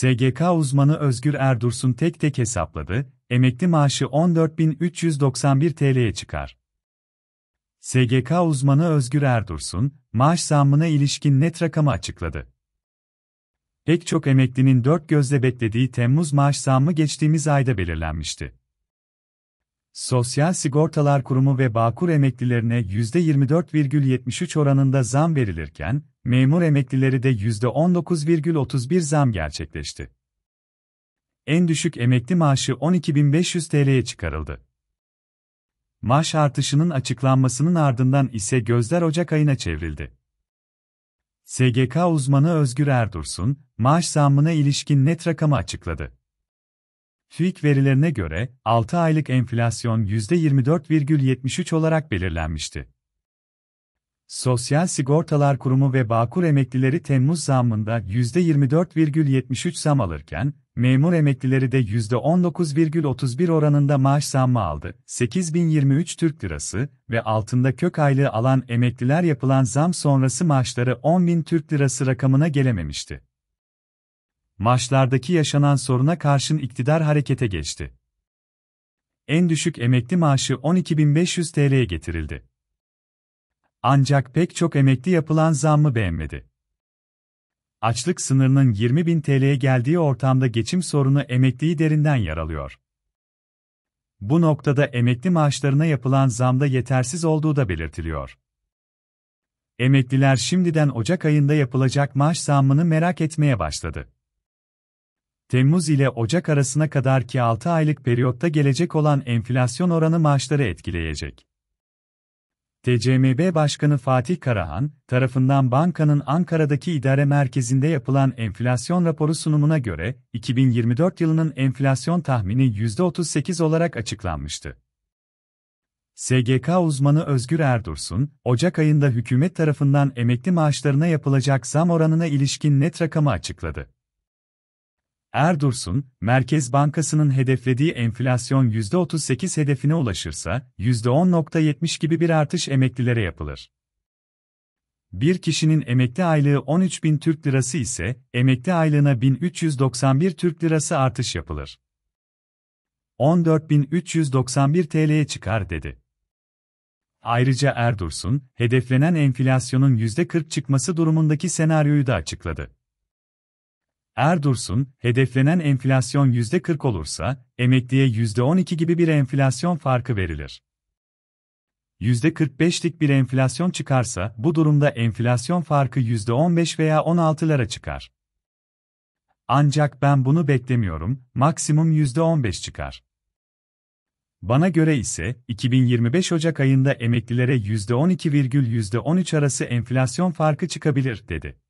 SGK uzmanı Özgür Erdursun tek tek hesapladı, emekli maaşı 14.391 TL'ye çıkar. SGK uzmanı Özgür Erdursun, maaş zammına ilişkin net rakamı açıkladı. Pek çok emeklinin dört gözle beklediği Temmuz maaş zammı geçtiğimiz ayda belirlenmişti. Sosyal Sigortalar Kurumu ve Bağkur emeklilerine %24,73 oranında zam verilirken, memur emeklileri de %19,31 zam gerçekleşti. En düşük emekli maaşı 12.500 TL'ye çıkarıldı. Maaş artışının açıklanmasının ardından ise gözler Ocak ayına çevrildi. SGK uzmanı Özgür Erdursun, maaş zammına ilişkin net rakamı açıkladı. TÜİK verilerine göre 6 aylık enflasyon %24,73 olarak belirlenmişti. Sosyal Sigortalar Kurumu ve Bağkur emeklileri Temmuz zammında %24,73 zam alırken, memur emeklileri de %19,31 oranında maaş zammı aldı. 8023 Türk Lirası ve altında kök aylığı alan emekliler yapılan zam sonrası maaşları 10.000 Türk Lirası rakamına gelememişti maaşlardaki yaşanan soruna karşın iktidar harekete geçti. En düşük emekli maaşı 12.500 TL'ye getirildi. Ancak pek çok emekli yapılan zammı beğenmedi. Açlık sınırının 20.000 TL'ye geldiği ortamda geçim sorunu emekliyi derinden yaralıyor. Bu noktada emekli maaşlarına yapılan zamda yetersiz olduğu da belirtiliyor. Emekliler şimdiden Ocak ayında yapılacak maaş zammını merak etmeye başladı. Temmuz ile Ocak arasına ki 6 aylık periyotta gelecek olan enflasyon oranı maaşları etkileyecek. TCMB Başkanı Fatih Karahan tarafından bankanın Ankara'daki idare merkezinde yapılan enflasyon raporu sunumuna göre 2024 yılının enflasyon tahmini %38 olarak açıklanmıştı. SGK uzmanı Özgür Erdursun, Ocak ayında hükümet tarafından emekli maaşlarına yapılacak zam oranına ilişkin net rakamı açıkladı. Erdursun, Merkez Bankası'nın hedeflediği enflasyon %38 hedefine ulaşırsa, %10.70 gibi bir artış emeklilere yapılır. Bir kişinin emekli aylığı 13 bin Türk Lirası ise, emekli aylığına 1391 Türk Lirası artış yapılır. 14.391 TL'ye çıkar dedi. Ayrıca Erdursun, hedeflenen enflasyonun %40 çıkması durumundaki senaryoyu da açıkladı. Erdursun, hedeflenen enflasyon %40 olursa, emekliye %12 gibi bir enflasyon farkı verilir. %45'lik bir enflasyon çıkarsa, bu durumda enflasyon farkı %15 veya 16'lara çıkar. Ancak ben bunu beklemiyorum, maksimum %15 çıkar. Bana göre ise 2025 Ocak ayında emeklilere %12,13 arası enflasyon farkı çıkabilir dedi.